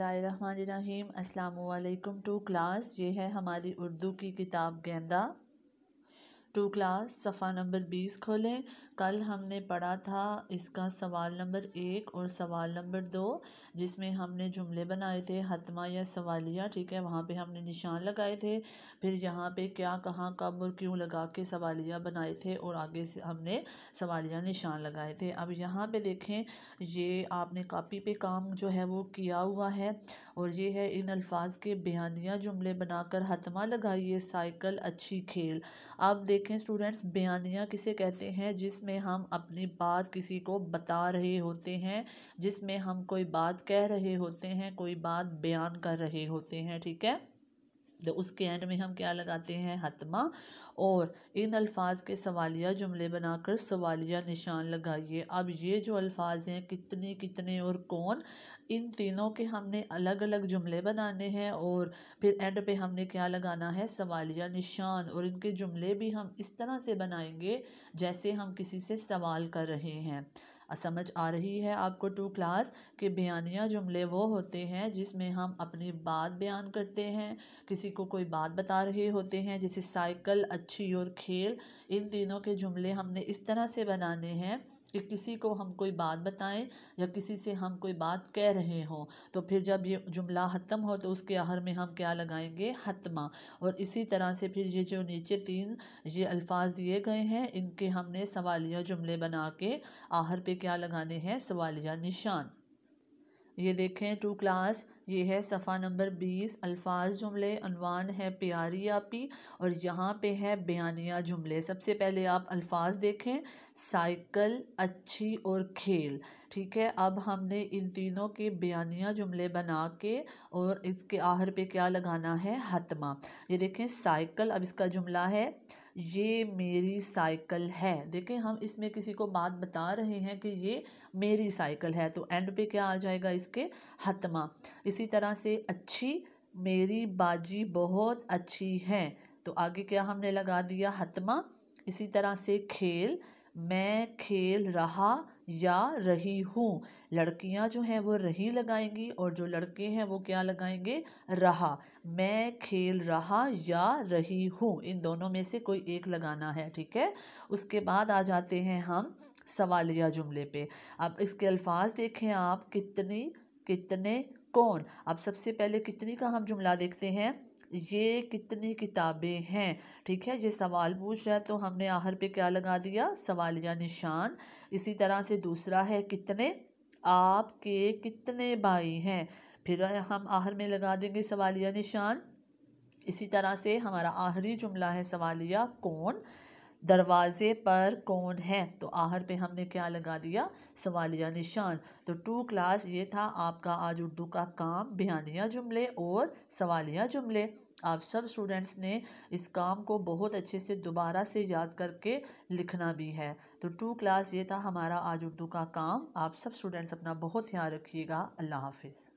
बिसमीम अल्लाम to class ये है हमारी उर्दू की किताब गेंदा टू क्लास सफ़ा नंबर बीस खोलें कल हमने पढ़ा था इसका सवाल नंबर एक और सवाल नंबर दो जिसमें हमने जुमले बनाए थे हतमा या सवालिया ठीक है वहाँ पे हमने निशान लगाए थे फिर यहाँ पे क्या कहाँ कब और क्यों लगा के सवालिया बनाए थे और आगे से हमने सवालिया निशान लगाए थे अब यहाँ पर देखें ये आपने कापी पे काम जो है वो किया हुआ है और ये है इन अल्फाज के बयानिया जुमले बनाकर हतमा लगाइए साइकिल अच्छी खेल अब देख देखें स्टूडेंट्स बयानिया किसे कहते हैं जिसमें हम अपनी बात किसी को बता रहे होते हैं जिसमें हम कोई बात कह रहे होते हैं कोई बात बयान कर रहे होते हैं ठीक है तो उसके एंड में हम क्या लगाते हैं हतमा और इन अल्फाज के सवालिया जुमले बनाकर सवालिया निशान लगाइए अब ये जो अल्फाज हैं कितने कितने और कौन इन तीनों के हमने अलग अलग जुमले बनाने हैं और फिर एंड पे हमने क्या लगाना है सवालिया निशान और इनके जुमले भी हम इस तरह से बनाएंगे जैसे हम किसी से सवाल कर रहे हैं समझ आ रही है आपको टू क्लास कि बयानिया जुमले वो होते हैं जिसमें हम अपनी बात बयान करते हैं किसी को कोई बात बता रहे होते हैं जैसे साइकिल अच्छी और खेल इन तीनों के जुमले हमने इस तरह से बनाने हैं कि किसी को हम कोई बात बताएं या किसी से हम कोई बात कह रहे हों तो फिर जब ये जुमला हतम हो तो उसके आहर में हम क्या लगाएंगे हतमा और इसी तरह से फिर ये जो नीचे तीन ये अल्फाज दिए गए हैं इनके हमने सवालिया जुमले बना के आहर पे क्या लगाने हैं सवालिया निशान ये देखें टू क्लास ये है सफ़ा नंबर बीस अल्फाज जुमले अनवान है प्यारी आपी और यहाँ पे है बयानिया जुमले सबसे पहले आप अल्फाज देखें साइकिल अच्छी और खेल ठीक है अब हमने इन तीनों के बयानिया जुमले बना के और इसके आहर पे क्या लगाना है हतमा ये देखें साइकिल अब इसका जुमला है ये मेरी साइकिल है देखें हम इसमें किसी को बात बता रहे हैं कि ये मेरी साइकिल है तो एंड पे क्या आ जाएगा इसके हतमा इसी तरह से अच्छी मेरी बाजी बहुत अच्छी है तो आगे क्या हमने लगा दिया हतमा इसी तरह से खेल मैं खेल रहा या रही हूँ लड़कियाँ जो हैं वो रही लगाएंगी और जो लड़के हैं वो क्या लगाएंगे रहा मैं खेल रहा या रही हूँ इन दोनों में से कोई एक लगाना है ठीक है उसके बाद आ जाते हैं हम सवालिया जुमले पे अब इसके अल्फाज देखें आप कितनी कितने कौन अब सबसे पहले कितनी का हम जुमला देखते हैं ये कितनी किताबें हैं ठीक है ये सवाल पूछ रहा है तो हमने आहर पे क्या लगा दिया सवाल या निशान इसी तरह से दूसरा है कितने आपके कितने भाई हैं फिर हम आहर में लगा देंगे सवालिया निशान इसी तरह से हमारा आहरी जुमला है सवालिया कौन दरवाज़े पर कौन है तो आहर पे हमने क्या लगा दिया सवालिया निशान तो टू क्लास ये था आपका आज उर्दू का काम बयानिया जुमले और सवालिया जुमले आप सब स्टूडेंट्स ने इस काम को बहुत अच्छे से दोबारा से याद करके लिखना भी है तो टू क्लास ये था हमारा आज उर्दू का काम आप सब स्टूडेंट्स अपना बहुत ख्याल रखिएगा अल्लाह हाफिज़